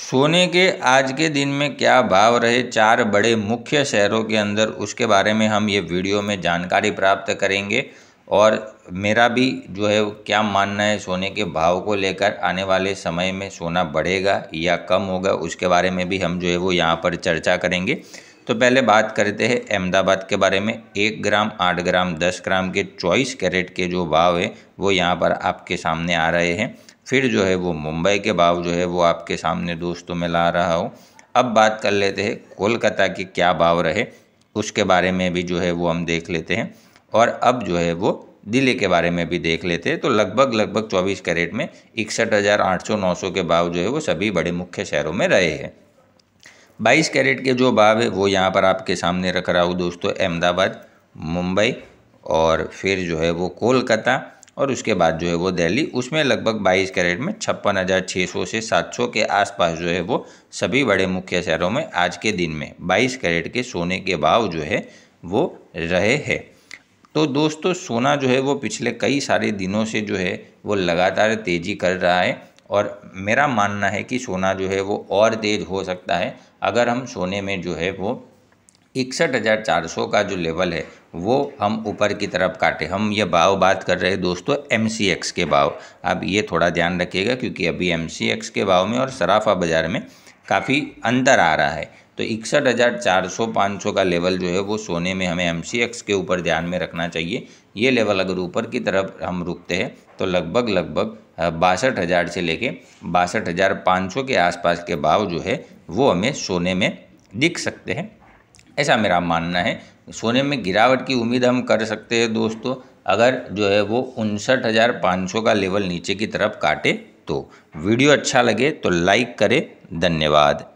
सोने के आज के दिन में क्या भाव रहे चार बड़े मुख्य शहरों के अंदर उसके बारे में हम ये वीडियो में जानकारी प्राप्त करेंगे और मेरा भी जो है क्या मानना है सोने के भाव को लेकर आने वाले समय में सोना बढ़ेगा या कम होगा उसके बारे में भी हम जो है वो यहाँ पर चर्चा करेंगे तो पहले बात करते हैं अहमदाबाद के बारे में एक ग्राम आठ ग्राम दस ग्राम के चौबीस कैरेट के जो भाव है वो यहाँ पर आपके सामने आ रहे हैं फिर जो है वो मुंबई के भाव जो है वो आपके सामने दोस्तों में ला रहा हूँ अब बात कर लेते हैं कोलकाता के क्या भाव रहे उसके बारे में भी जो है वो हम देख लेते हैं और अब जो है वो दिल्ली के बारे में भी देख लेते हैं तो लगभग लगभग 24 कैरेट में इकसठ हज़ार आठ सौ नौ सौ के भाव जो है वो सभी बड़े मुख्य शहरों में रहे हैं बाईस कैरेट के जो भाव है वो यहाँ पर आपके सामने रख रहा हूँ दोस्तों अहमदाबाद मुंबई और फिर जो है वो कोलकाता और उसके बाद जो है वो दिल्ली उसमें लगभग 22 कैरेट में छप्पन हज़ार छः सौ से 700 के आसपास जो है वो सभी बड़े मुख्य शहरों में आज के दिन में 22 कैरेट के सोने के भाव जो है वो रहे हैं तो दोस्तों सोना जो है वो पिछले कई सारे दिनों से जो है वो लगातार तेज़ी कर रहा है और मेरा मानना है कि सोना जो है वो और तेज़ हो सकता है अगर हम सोने में जो है वो इकसठ हज़ार चार सौ का जो लेवल है वो हम ऊपर की तरफ काटे हम ये भाव बात कर रहे हैं दोस्तों एम सी एक्स के भाव अब ये थोड़ा ध्यान रखिएगा क्योंकि अभी एम सी एक्स के भाव में और सराफा बाज़ार में काफ़ी अंतर आ रहा है तो इकसठ हज़ार चार सौ पाँच सौ का लेवल जो है वो सोने में हमें एम सी एक्स के ऊपर ध्यान में रखना चाहिए ये लेवल अगर ऊपर की तरफ हम रुकते हैं तो लगभग लगभग बासठ हज़ार से लेके बासठ हज़ार पाँच सौ के आसपास के भाव जो है वो हमें सोने में दिख सकते हैं ऐसा मेरा मानना है सोने में गिरावट की उम्मीद हम कर सकते हैं दोस्तों अगर जो है वो उनसठ हज़ार पाँच सौ का लेवल नीचे की तरफ काटे तो वीडियो अच्छा लगे तो लाइक करें धन्यवाद